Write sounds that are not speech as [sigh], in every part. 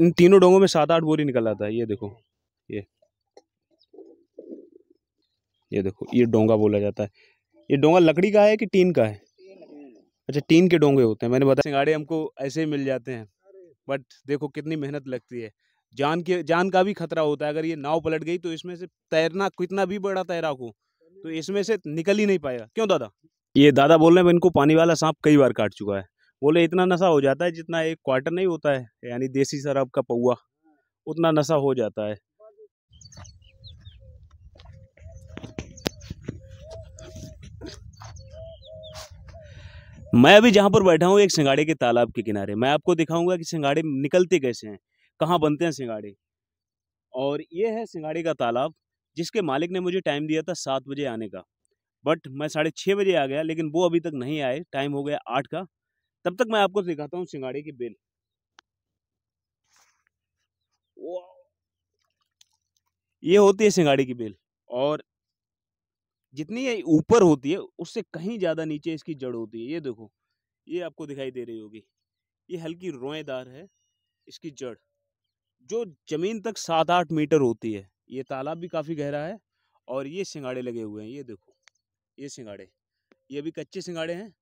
इन तीनों डोंगों में सात आठ बोरी निकल आता है ये देखो ये ये देखो ये डोंगा बोला जाता है ये डोंगा लकड़ी का है कि टीन का है अच्छा टीन के डोंगे होते हैं मैंने बताया सिंगाड़े हमको ऐसे ही मिल जाते हैं बट देखो कितनी मेहनत लगती है जान के जान का भी खतरा होता है अगर ये नाव पलट गई तो इसमें से तैरना कितना भी बड़ा तैराक हो तो इसमें से निकल ही नहीं पाएगा क्यों दादा ये दादा बोल रहे हैं इनको पानी वाला सांप कई बार काट चुका है बोले इतना नशा हो जाता है जितना एक क्वार्टर नहीं होता है यानी देसी शराब का पौआ उतना नशा हो जाता है मैं अभी जहाँ पर बैठा हूँ एक सिंगाड़े के तालाब के किनारे मैं आपको दिखाऊंगा कि सिंगाड़े निकलते कैसे हैं कहाँ बनते हैं सिंगाड़े और ये है सिंगाड़े का तालाब जिसके मालिक ने मुझे टाइम दिया था सात बजे आने का बट मैं साढ़े छः बजे आ गया लेकिन वो अभी तक नहीं आए टाइम हो गया आठ का तब तक मैं आपको दिखाता हूँ सिंगाड़े की बेल ये होती है सिंगाड़ी की बेल और जितनी ये ऊपर होती है उससे कहीं ज़्यादा नीचे इसकी जड़ होती है ये देखो ये आपको दिखाई दे रही होगी ये हल्की रोएदार है इसकी जड़ जो ज़मीन तक सात आठ मीटर होती है ये तालाब भी काफ़ी गहरा है और ये सिंगाड़े लगे हुए हैं ये देखो ये सिंगाड़े ये भी कच्चे सिंगाड़े हैं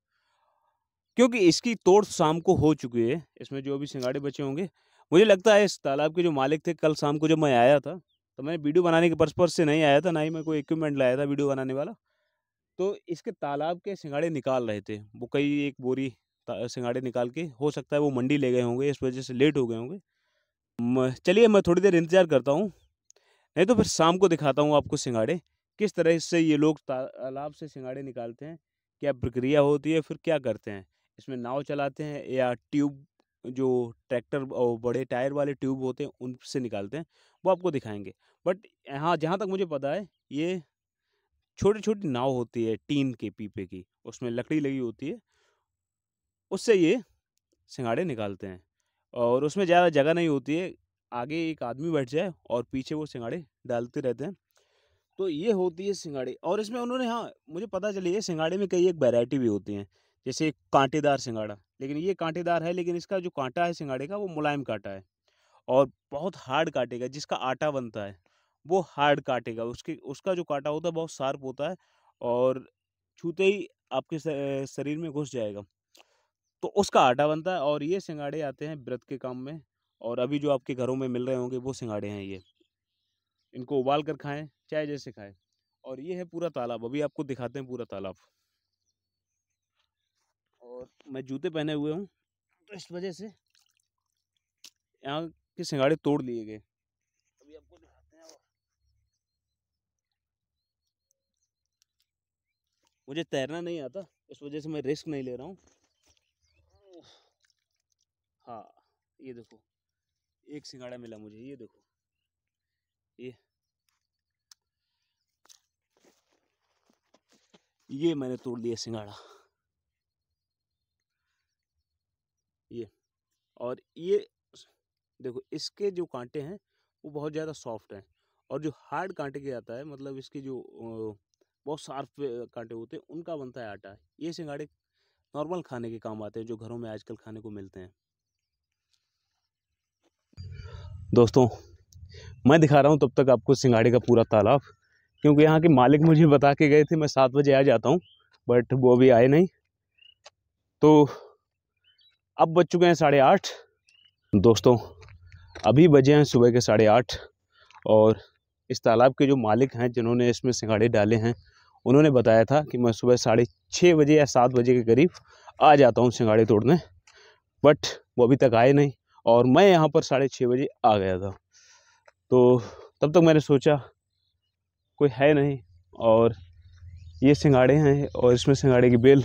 क्योंकि इसकी तोड़ शाम को हो चुकी है इसमें जो भी सिंगाड़े बचे होंगे मुझे लगता है इस तालाब के जो मालिक थे कल शाम को जब मैं आया था तो मैंने वीडियो बनाने के पर्सपर से नहीं आया था ना ही मैं कोई इक्विपमेंट लाया था वीडियो बनाने वाला तो इसके तालाब के सिंगाड़े निकाल रहे थे वो कई एक बोरी सिंगाड़े निकाल के हो सकता है वो मंडी ले गए होंगे इस वजह से लेट हो गए होंगे चलिए मैं थोड़ी देर इंतज़ार करता हूँ नहीं तो फिर शाम को दिखाता हूँ आपको सिंगाड़े किस तरह से ये लोग तालाब से सिंगाड़े निकालते हैं क्या प्रक्रिया होती है फिर क्या करते हैं इसमें नाव चलाते हैं या ट्यूब जो ट्रैक्टर और बड़े टायर वाले ट्यूब होते हैं उनसे निकालते हैं वो आपको दिखाएंगे बट यहाँ जहाँ तक मुझे पता है ये छोटी छोटी नाव होती है टीन के पीपे की उसमें लकड़ी लगी होती है उससे ये सिंगाड़े निकालते हैं और उसमें ज़्यादा जगह नहीं होती है आगे एक आदमी बैठ जाए और पीछे वो सिंगाड़े डालते रहते हैं तो ये होती है सिंगाड़े और इसमें उन्होंने हाँ मुझे पता चली है सिंगाड़े में कई एक वैरायटी भी होती हैं जैसे कांटेदार सिंगाड़ा लेकिन ये कांटेदार है लेकिन इसका जो कांटा है सिंगाड़े का वो मुलायम कांटा है और बहुत हार्ड काटेगा जिसका आटा बनता है वो हार्ड काटेगा उसके उसका जो कांटा होता है बहुत शार्प होता है और छूते ही आपके शरीर में घुस जाएगा तो उसका आटा बनता है और ये सिंगाड़े आते हैं व्रत के काम में और अभी जो आपके घरों में मिल रहे होंगे वो सिंगाड़े हैं ये इनको उबाल कर खाएं चाहे जैसे खाएं और ये है पूरा तालाब अभी आपको दिखाते हैं पूरा तालाब और मैं जूते पहने हुए हूँ तो इस वजह से यहाँ के सिंगाड़े तोड़ लिए गए अभी आपको दिखाते हैं मुझे तैरना नहीं आता इस वजह से मैं रिस्क नहीं ले रहा हूँ हाँ ये देखो एक सिंगाड़ा मिला मुझे ये देखो ये ये मैंने तोड़ लिया सिंगाड़ा ये और ये देखो इसके जो कांटे हैं वो बहुत ज़्यादा सॉफ्ट हैं और जो हार्ड कांटे के आता है मतलब इसके जो बहुत शार्प कांटे होते हैं उनका बनता है आटा ये सिंगाड़े नॉर्मल खाने के काम आते हैं जो घरों में आजकल खाने को मिलते हैं दोस्तों मैं दिखा रहा हूँ तब तक आपको सिंगाड़े का पूरा तालाब क्योंकि यहाँ के मालिक मुझे बता के गए थे मैं सात बजे आ जाता हूँ बट वो अभी आए नहीं तो अब बज चुके हैं साढ़े आठ दोस्तों अभी बजे हैं सुबह के साढ़े आठ और इस तालाब के जो मालिक हैं जिन्होंने इसमें सिंगाड़े डाले हैं उन्होंने बताया था कि मैं सुबह साढ़े छः बजे या सात बजे के करीब आ जाता हूँ सिंगाड़े तोड़ने बट वो अभी तक आए नहीं और मैं यहाँ पर साढ़े छः बजे आ गया था तो तब तक मैंने सोचा कोई है नहीं और ये सिंगाड़े हैं और इसमें सिंगाड़े की बेल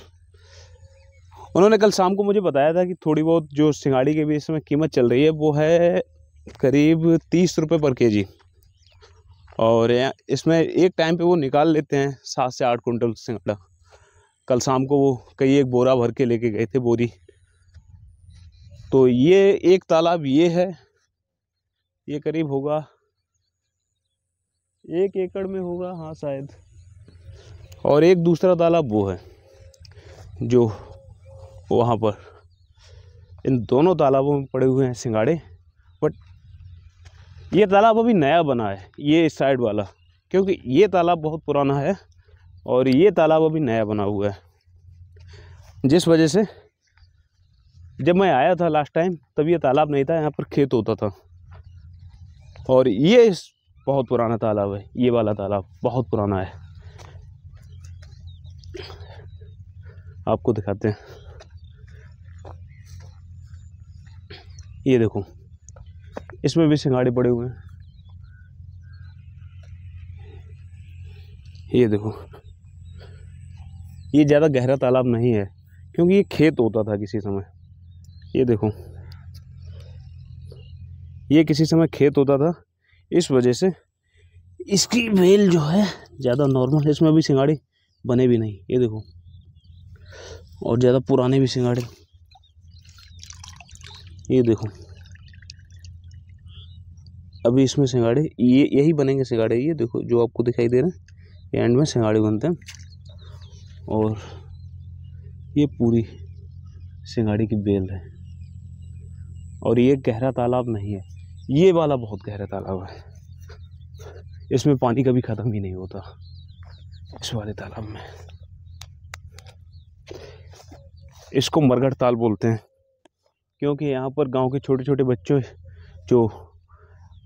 उन्होंने कल शाम को मुझे बताया था कि थोड़ी बहुत जो सिंगाड़ी के भी इस समय कीमत चल रही है वो है करीब तीस रुपये पर के जी और इसमें एक टाइम पे वो निकाल लेते हैं सात से आठ कुंटल सिंगाड़ा कल शाम को वो कई एक बोरा भर के लेके गए थे बोरी तो ये एक तालाब ये है ये करीब होगा एक एकड़ में होगा हाँ शायद और एक दूसरा तालाब वो है जो वहाँ पर इन दोनों तालाबों में पड़े हुए हैं सिंगाड़े बट ये तालाब अभी नया बना है ये इस साइड वाला क्योंकि ये तालाब बहुत पुराना है और ये तालाब अभी नया बना हुआ है जिस वजह से जब मैं आया था लास्ट टाइम तब ये तालाब नहीं था यहाँ पर खेत होता था और ये बहुत पुराना तालाब है ये वाला तालाब बहुत पुराना है आपको दिखाते हैं ये देखो इसमें भी सिंगाड़े पड़े हुए हैं ये देखो ये ज़्यादा गहरा तालाब नहीं है क्योंकि ये खेत होता था किसी समय ये देखो ये किसी समय खेत होता था इस वजह से इसकी वेल जो है ज़्यादा नॉर्मल है इसमें भी सिंगाड़े बने भी नहीं ये देखो और ज़्यादा पुराने भी सिंगाड़े ये देखो अभी इसमें सिंगाड़े ये यही बनेंगे सिंगाड़े ये देखो जो आपको दिखाई दे रहे हैं एंड में सिंगाड़े बनते हैं और ये पूरी सिंगाड़ी की बेल है और ये गहरा तालाब नहीं है ये वाला बहुत गहरा तालाब है इसमें पानी कभी ख़त्म ही नहीं होता इस वाले तालाब में इसको मरगढ़ ताल बोलते हैं क्योंकि यहाँ पर गांव के छोटे छोटे बच्चों जो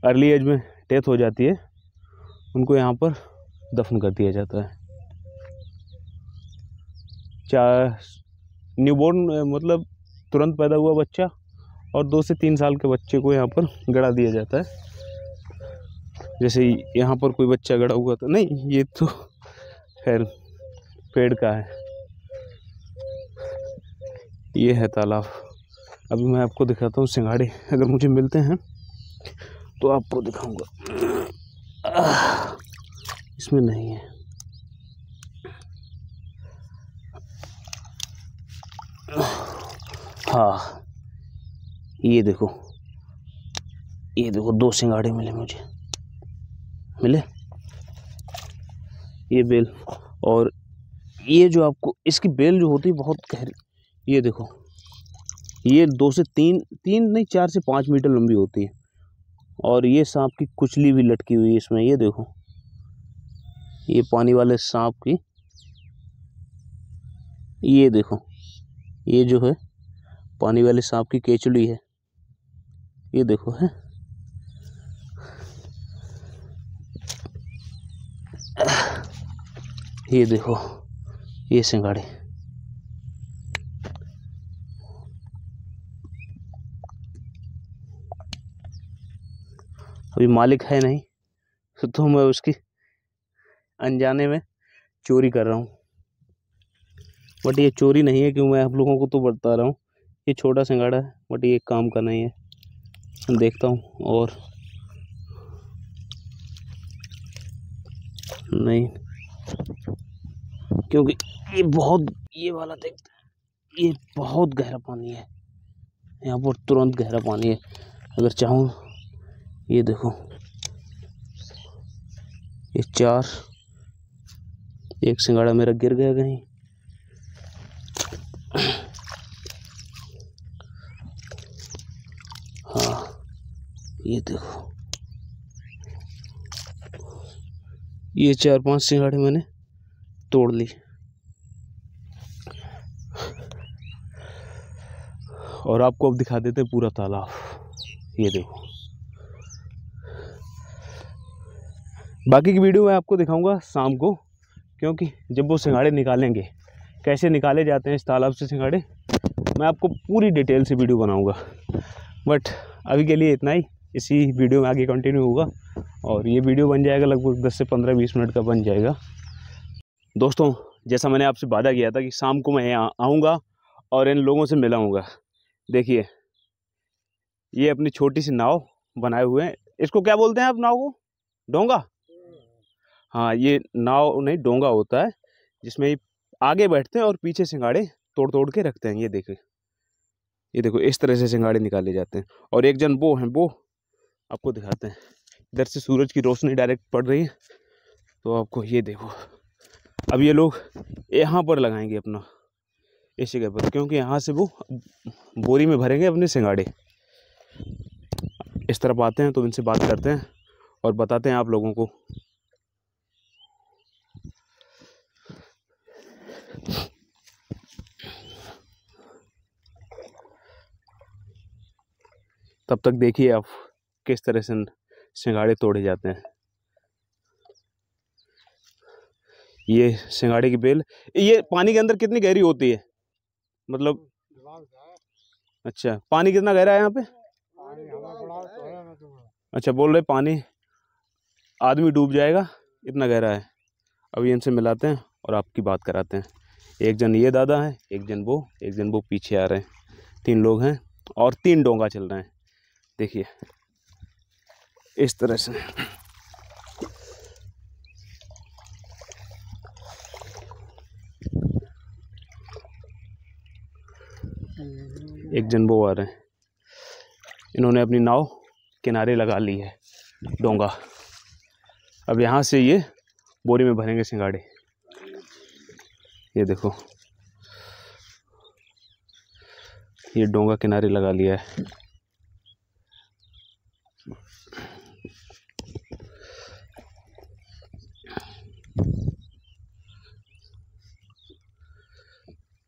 अर्ली एज में डेथ हो जाती है उनको यहाँ पर दफन कर दिया जाता है चार न्यूबॉर्न मतलब तुरंत पैदा हुआ बच्चा और दो से तीन साल के बच्चे को यहाँ पर गड़ा दिया जाता है जैसे यहाँ पर कोई बच्चा गड़ा हुआ तो नहीं ये तो खैर पेड़ का है ये है तालाब अभी मैं आपको दिखाता हूँ सिंगाड़े अगर मुझे मिलते हैं तो आपको दिखाऊंगा इसमें नहीं है हाँ ये देखो ये देखो दो सिंगाड़े मिले मुझे मिले ये बेल और ये जो आपको इसकी बेल जो होती है बहुत गहरी ये देखो ये दो से तीन तीन नहीं चार से पाँच मीटर लंबी होती है और ये सांप की कुचली भी लटकी हुई है इसमें ये देखो ये पानी वाले सांप की ये देखो ये जो है पानी वाले सांप की केचड़ी है ये देखो है ये देखो ये सिंगाड़े अभी मालिक है नहीं तो, तो मैं उसकी अनजाने में चोरी कर रहा हूँ बट ये चोरी नहीं है क्यों मैं आप लोगों को तो बता रहा हूँ ये छोटा सिंगाड़ा है बट ये काम का नहीं है देखता हूँ और नहीं क्योंकि ये बहुत ये वाला देखते हैं ये बहुत गहरा पानी है यहाँ पर तुरंत गहरा पानी है अगर चाहूँ ये देखो ये चार एक सिंगाड़ा मेरा गिर गया कहीं हाँ ये देखो ये चार पांच सिंगाड़े मैंने तोड़ ली और आपको अब दिखा देते पूरा तालाब ये देखो बाकी की वीडियो मैं आपको दिखाऊंगा शाम को क्योंकि जब वो सिंगाड़े निकालेंगे कैसे निकाले जाते हैं इस तालाब से सिंगाड़े मैं आपको पूरी डिटेल से वीडियो बनाऊंगा बट अभी के लिए इतना ही इसी वीडियो में आगे कंटिन्यू होगा और ये वीडियो बन जाएगा लगभग दस से पंद्रह बीस मिनट का बन जाएगा दोस्तों जैसा मैंने आपसे वादा किया था कि शाम को मैं यहाँ आऊँगा और इन लोगों से मिलाऊँगा देखिए ये अपनी छोटी सी नाव बनाए हुए हैं इसको क्या बोलते हैं आप नाव को डोंगा हाँ ये नाव नहीं डोंगा होता है जिसमें आगे बैठते हैं और पीछे सिंगाड़े तोड़ तोड़ के रखते हैं ये देखें ये देखो इस तरह से सिंगाड़े निकाले जाते हैं और एक जन वो हैं वो आपको दिखाते हैं इधर से सूरज की रोशनी डायरेक्ट पड़ रही है तो आपको ये देखो अब ये लोग यहाँ पर लगाएंगे अपना इस जगह पर क्योंकि यहाँ से वो बोरी में भरेंगे अपने सिंगाड़े इस तरफ आते हैं तो इनसे बात करते हैं और बताते हैं आप लोगों को तब तक देखिए आप किस तरह से सिंगाड़े तोड़े जाते हैं ये सिंगाड़े की बेल ये पानी के अंदर कितनी गहरी होती है मतलब अच्छा पानी कितना गहरा है यहाँ पे अच्छा बोल रहे पानी आदमी डूब जाएगा इतना गहरा है अभी इनसे मिलाते हैं और आपकी बात कराते हैं एक जन ये दादा है एक जन वो एक जन वो पीछे आ रहे हैं तीन लोग हैं और तीन डोंगा चल रहे हैं देखिए इस तरह से एक जन्बो आ रहे हैं इन्होंने अपनी नाव किनारे लगा ली है डोंगा अब यहाँ से ये बोरी में भरेंगे सिंगाड़े ये देखो ये डोंगा किनारे लगा लिया है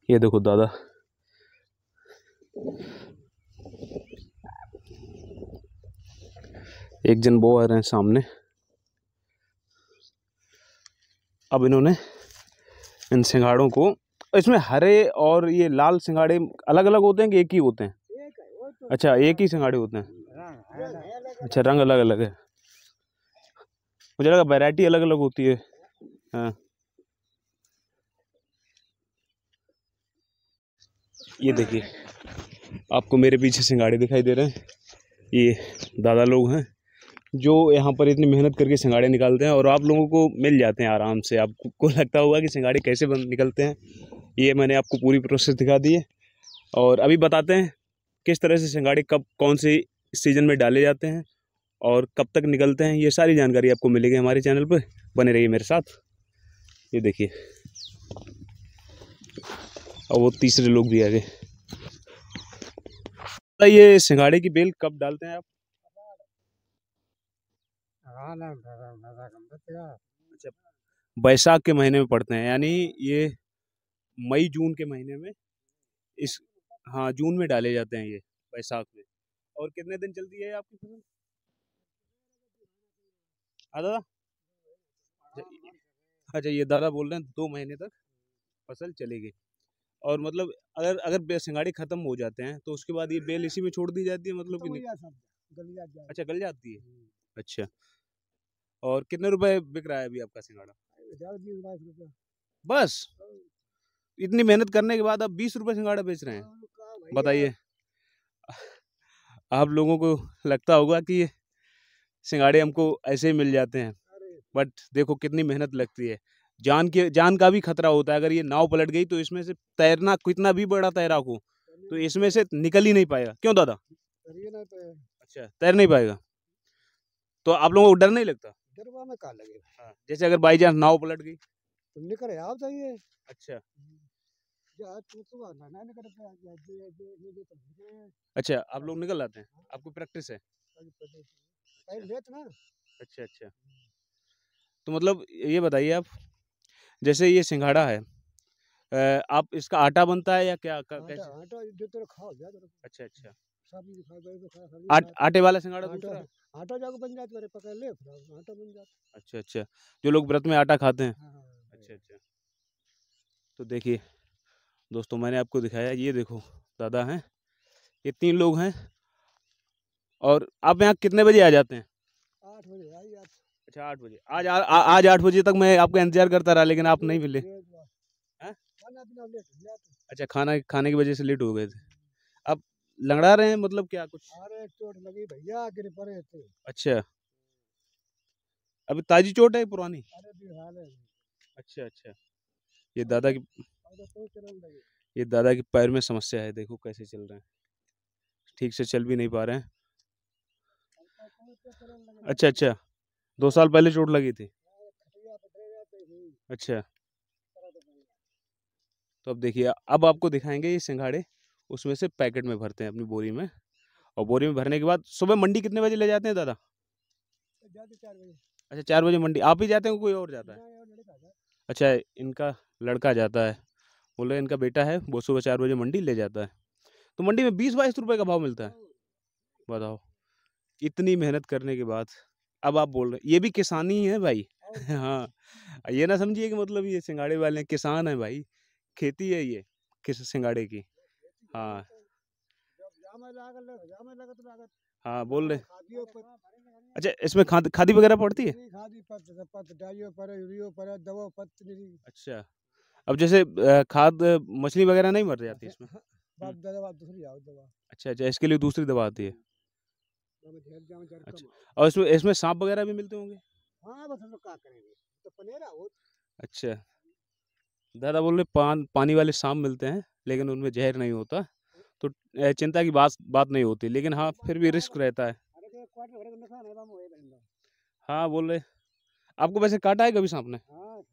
ये देखो दादा एक जन वो आ रहे हैं सामने अब इन्होंने इन सिंगाड़ों को इसमें हरे और ये लाल सिंगाड़े अलग अलग होते हैं कि एक ही होते हैं अच्छा एक ही सिंगाड़े होते हैं अच्छा रंग अलग अलग है मुझे लगा वैरायटी अलग अलग होती है हाँ ये देखिए आपको मेरे पीछे सिंगाड़े दिखाई दे रहे हैं ये दादा लोग हैं जो यहाँ पर इतनी मेहनत करके सिंगाड़े निकालते हैं और आप लोगों को मिल जाते हैं आराम से आपको [laughs] लगता होगा कि सिंगाड़े कैसे बन निकलते हैं ये मैंने आपको पूरी प्रोसेस दिखा दी है और अभी बताते हैं किस तरह से सिंगाड़े कब कौन से सीज़न में डाले जाते हैं और कब तक निकलते हैं ये सारी जानकारी आपको मिलेगी हमारे चैनल पर बने रहिए मेरे साथ ये देखिए और वो तीसरे लोग भी आ गए ये सिंगाड़े की बेल कब डालते हैं आप अच्छा, बैसाख के महीने में पड़ते हैं यानी ये मई जून के महीने में इस हाँ जून में डाले जाते हैं ये बैसाख में और कितने दिन चलती है आपकी फसल हाँ दादा अच्छा ये दादा बोल रहे हैं दो महीने तक फसल चलेगी और मतलब अगर अगर सिंगाड़ी खत्म हो जाते हैं तो उसके बाद ये बेल इसी में छोड़ दी जाती है मतलब तो अच्छा गल जाती है हम्म। अच्छा और कितने रुपए बिक रहा है अभी आपका सिंगाड़ा बस इतनी मेहनत करने के बाद आप बीस रुपए सिंगाड़ा बेच रहे हैं हाँ, बताइए आप लोगों को लगता होगा कि सिंगाड़े हमको ऐसे ही मिल जाते हैं बट देखो कितनी मेहनत लगती है जान के जान का भी खतरा होता है अगर ये नाव पलट गई तो इसमें से तैरना कितना भी बड़ा तैराक हो तो इसमें से निकल ही नहीं पाएगा क्यों दादा अच्छा तैर नहीं पाएगा तो आप लोगों को डर नहीं लगता में कहा लगेगा हाँ, जैसे अगर बाई चांस नाव पलट गई तो निकल आप जाइए अच्छा अच्छा आप लोग निकल आते हैं हाँ। आपको प्रैक्टिस है अच्छा अच्छा हम्म। तो मतलब ये बताइए आप जैसे ये सिंघाड़ा है आप इसका आटा बनता है या क्या आटा, कैसे आटा जो तेरा खाओ जा अच्छा अच्छा आटे वाला सिंगाड़ा दूसरा आटा जाकर बन जाता है पकड़ ले आटा बन जाता अच्छा अच्छा जो लोग व्रत में आटा खाते हैं हाँ, हाँ, हाँ, अच्छा अच्छा तो देखिए दोस्तों मैंने आपको दिखाया ये देखो दादा हैं ये तीन लोग हैं और आप यहाँ कितने बजे आ जाते हैं आठ बजे अच्छा आठ बजे आज आ, आज आठ बजे तक मैं आपका इंतजार करता रहा लेकिन आप नहीं मिले अच्छा खाना खाने की वजह से लेट हो गए थे आप लंगड़ा रहे हैं मतलब क्या कुछ अरे चोट लगी भैया गिर पड़े थे अच्छा अभी ताजी चोट है पुरानी अरे अच्छा अच्छा ये दादा की तो ये दादा की पैर में समस्या है देखो कैसे चल रहे हैं ठीक से चल भी नहीं पा रहे हैं तो अच्छा अच्छा दो साल पहले चोट लगी थी अच्छा तो अब देखिए अब आपको दिखाएंगे ये सिंघाड़े उसमें से पैकेट में भरते हैं अपनी बोरी में और बोरी में भरने के बाद सुबह मंडी कितने बजे ले जाते हैं दादा अच्छा चार बजे मंडी आप ही जाते हैं कोई और जाता है अच्छा इनका लड़का जाता है बोले इनका बेटा है वो सुबह चार बजे मंडी ले जाता है तो मंडी में बीस बाईस रुपये का भाव मिलता है बताओ इतनी मेहनत करने के बाद अब आप बोल रहे ये भी किसान ही है भाई [laughs] हाँ ये ना समझिए कि मतलब ये सिंगाड़े वाले किसान है भाई खेती है ये किस सिंगाड़े की हाँ हाँ बोल रहे अच्छा इसमें खादी खादी वगैरह पड़ती है अच्छा अब जैसे खाद मछली वगैरह नहीं मर जाती अच्छा, इसमें हाँ, अच्छा अच्छा इसके लिए दूसरी दवा आती है तो अच्छा और इसमें इसमें सांप वगैरह भी मिलते होंगे हाँ बस हम क्या करेंगे तो पनेरा हो अच्छा दादा बोल रहे पान पानी वाले सांप मिलते हैं लेकिन उनमें जहर नहीं होता तो चिंता की बात बात नहीं होती लेकिन हाँ फिर भी रिस्क रहता है तो हाँ बोल रहे आपको वैसे काटा है कभी सांप ने हाँ,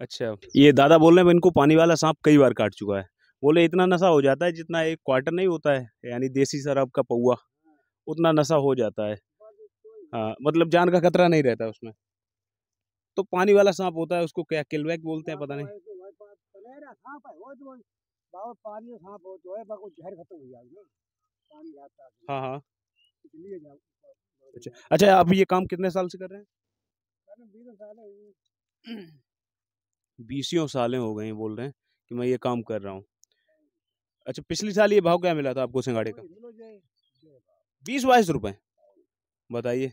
अच्छा ये दादा बोल रहे हैं इनको पानी वाला सांप कई बार काट चुका है बोले इतना नशा हो जाता है जितना एक क्वार्टर नहीं होता है यानी देसी शराब का पौआ उतना नशा हो जाता है हाँ मतलब जान का खतरा नहीं रहता उसमें तो पानी वाला सांप होता है उसको क्या किलबैक बोलते हैं पता नहीं हाँ हाँ अच्छा अच्छा आप ये काम कितने साल से कर रहे हैं बीसियों साले हो गए बोल रहे हैं कि मैं ये काम कर रहा हूँ अच्छा पिछले साल ये भाव क्या मिला था आपको सिंगाड़े का बीस बाईस रुपए बताइए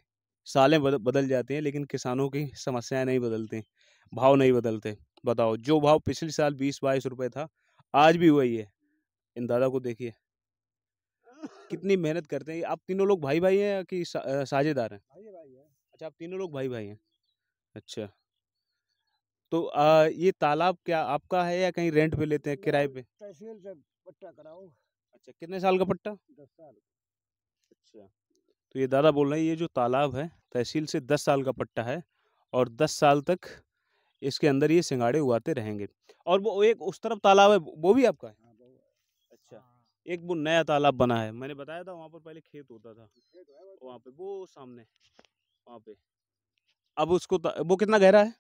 सालें बदल जाते हैं लेकिन किसानों की समस्याएं नहीं बदलती भाव नहीं बदलते बताओ जो भाव पिछले साल बीस बाईस रुपए था आज भी वही है इन दादा को देखिए कितनी मेहनत करते हैं आप तीनों लोग भाई भाई हैं कि सा, साझेदार हैं अच्छा आप तीनों लोग भाई भाई हैं अच्छा तो आ, ये तालाब क्या आपका है या कहीं रेंट पे लेते हैं किराए पे तहसील से पट्टा कराओ अच्छा कितने साल का पट्टा दस साल अच्छा तो ये दादा बोल रहे हैं ये जो तालाब है तहसील से दस साल का पट्टा है और दस साल तक इसके अंदर ये सिंगाड़े उगाते रहेंगे और वो एक उस तरफ तालाब है वो भी आपका है हाँ, अच्छा एक वो नया तालाब बना है मैंने बताया था वहाँ पर पहले खेत होता था वहाँ पे वो सामने वहाँ पे अब उसको वो कितना गहरा है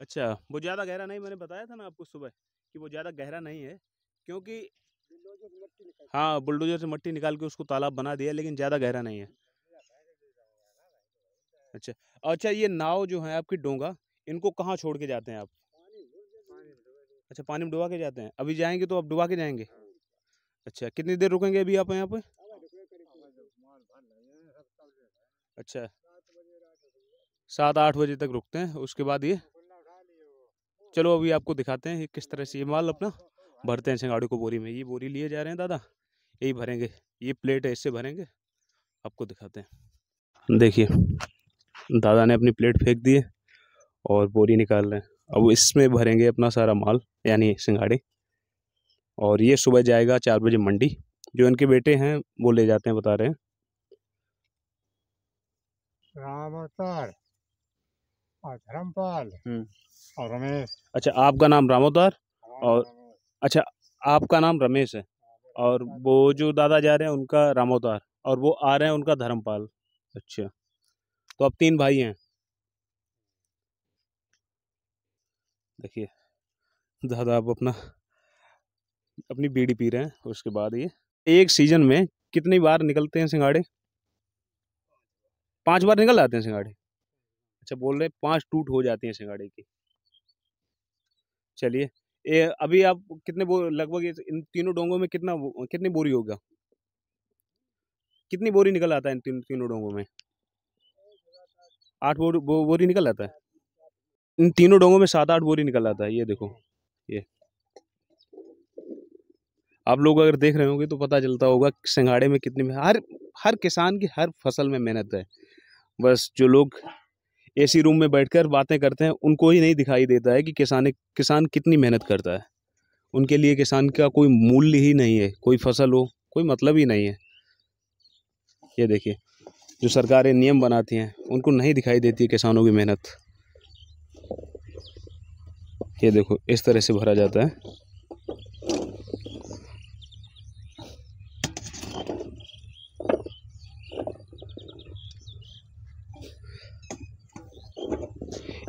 अच्छा वो ज़्यादा गहरा नहीं मैंने बताया था ना आपको सुबह कि वो ज़्यादा गहरा नहीं है क्योंकि हाँ बुलडोजर से मट्टी निकाल के उसको तालाब बना दिया लेकिन ज़्यादा गहरा नहीं है अच्छा अच्छा ये नाव जो है आपकी डोंगा इनको कहाँ छोड़ के जाते हैं आप अच्छा पानी में डुबा के जाते हैं अभी जाएंगे तो आप डुबा के जाएंगे हाँ। अच्छा कितनी देर रुकेंगे अभी आप यहाँ पे अच्छा सात आठ बजे तक रुकते हैं उसके बाद ये चलो अभी आपको दिखाते हैं किस तरह से ये माल अपना भरते हैं सिंगाड़ी को बोरी में ये बोरी लिए जा रहे हैं दादा यही भरेंगे ये प्लेट है इससे भरेंगे आपको दिखाते हैं देखिए दादा ने अपनी प्लेट फेंक दी है और बोरी निकाल रहे हैं अब इसमें भरेंगे अपना सारा माल यानी सिंगाड़े और ये सुबह जाएगा चार बजे मंडी जो इनके बेटे हैं वो ले जाते हैं बता रहे हैं राम अवतार धर्मपाल हम्म। और रमेश अच्छा आपका नाम रामोदार और अच्छा आपका नाम रमेश है और वो जो दादा जा रहे हैं उनका रामोदार और वो आ रहे हैं उनका धर्मपाल अच्छा तो आप तीन भाई हैं देखिए दादा आप अपना अपनी बीड़ी पी रहे हैं उसके बाद ये एक सीजन में कितनी बार निकलते हैं सिंगाड़े पांच बार निकल आते हैं सिंगाड़े अच्छा बोल रहे पांच टूट हो जाती है सिंगाड़े की चलिए ये अभी आप कितने लगभग इन तीनों डोंगों में कितना कितनी बोरी होगा कितनी बोरी निकल आता है इन तीन तीनों डोंगों में आठ बोरी बो, बोरी निकल आता है इन तीनों डोंगों में सात आठ बोरी निकल आता है ये देखो ये आप लोग अगर देख रहे होंगे तो पता चलता होगा सिंगाड़े में कितनी हर हर किसान की हर फसल में मेहनत है बस जो लोग एसी रूम में बैठकर बातें करते हैं उनको ही नहीं दिखाई देता है कि किसान किसान कितनी मेहनत करता है उनके लिए किसान का कोई मूल्य ही नहीं है कोई फसल हो कोई मतलब ही नहीं है ये देखिए जो सरकारें नियम बनाती हैं उनको नहीं दिखाई देती है किसानों की मेहनत ये देखो इस तरह से भरा जाता है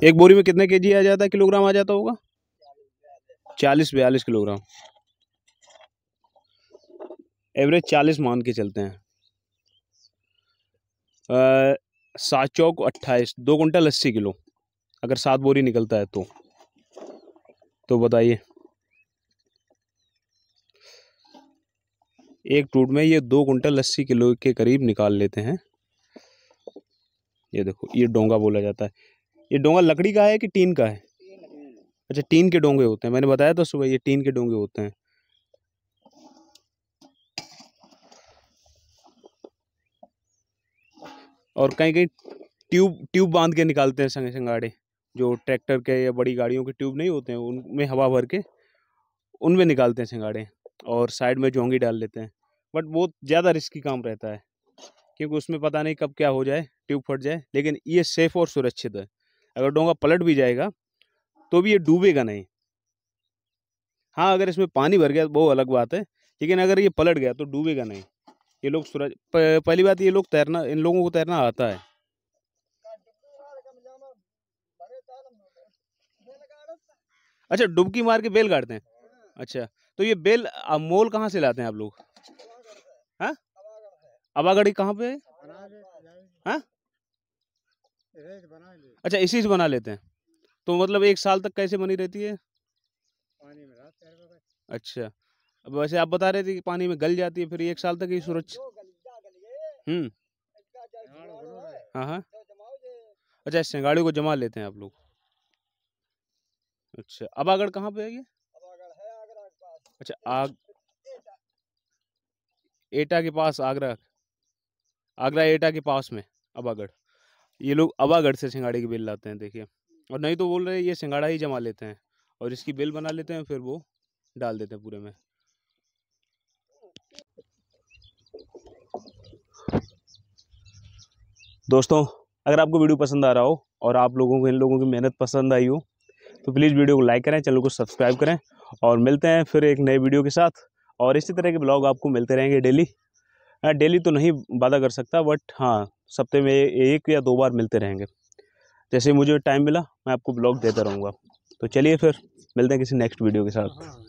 एक बोरी में कितने के आ जाता है किलोग्राम आ जाता होगा चालीस बयालीस किलोग्राम एवरेज चालीस मान के चलते हैं सात चौक अट्ठाईस दो कुंटल अस्सी किलो अगर सात बोरी निकलता है तो तो बताइए एक टूट में ये दो कुंटल अस्सी किलो के करीब निकाल लेते हैं ये देखो ये डोंगा बोला जाता है ये डोंगा लकड़ी का है कि टीन का है अच्छा टीन के डोंगे होते हैं मैंने बताया था सुबह ये टीन के डोंगे होते हैं और कहीं कहीं ट्यूब ट्यूब बांध के निकालते हैं संगे संगाड़े जो ट्रैक्टर के या बड़ी गाड़ियों के ट्यूब नहीं होते हैं उनमें हवा भर के उनमें निकालते हैं सिंगाड़े और साइड में जोंगी डाल लेते हैं बट बहुत ज़्यादा रिस्की काम रहता है क्योंकि उसमें पता नहीं कब क्या हो जाए ट्यूब फट जाए लेकिन ये सेफ़ और सुरक्षित है अगर डोंगा पलट भी जाएगा तो भी ये डूबेगा नहीं हाँ अगर इसमें पानी भर गया तो बहुत अलग बात है लेकिन अगर ये पलट गया तो डूबेगा नहीं ये लोग सूरज पहली बात ये लोग तैरना इन लोगों को तैरना आता है अच्छा डुबकी मार के बेल काटते हैं अच्छा तो ये बेल मोल कहाँ से लाते हैं आप लोग हाँ अबागढ़ी कहाँ पे है हाँ अच्छा इसी से बना लेते हैं तो मतलब एक साल तक कैसे बनी रहती है पानी में अच्छा अब वैसे आप बता रहे थे कि पानी में गल जाती है फिर एक साल तक ही सुरक्षित हम्म हाँ, हाँ हाँ अच्छा सिंगाड़ी को जमा लेते हैं आप लोग अच्छा अब आगड़ कहाँ पे है ये अच्छा आग एटा के पास आगरा आगरा एटा के पास में अब आगड़ ये लोग अवागढ़ से सिंगाड़े की बेल लाते हैं देखिए और नहीं तो बोल रहे ये सिंगाड़ा ही जमा लेते हैं और इसकी बेल बना लेते हैं फिर वो डाल देते हैं पूरे में दोस्तों अगर आपको वीडियो पसंद आ रहा हो और आप लोगों को इन लोगों की मेहनत पसंद आई हो तो प्लीज़ वीडियो को लाइक करें चैनल को सब्सक्राइब करें और मिलते हैं फिर एक नए वीडियो के साथ और इसी तरह के ब्लॉग आपको मिलते रहेंगे डेली हाँ, डेली तो नहीं वादा कर सकता बट हाँ सप्ते में एक या दो बार मिलते रहेंगे जैसे मुझे टाइम मिला मैं आपको ब्लॉग देता रहूँगा तो चलिए फिर मिलते हैं किसी नेक्स्ट वीडियो के साथ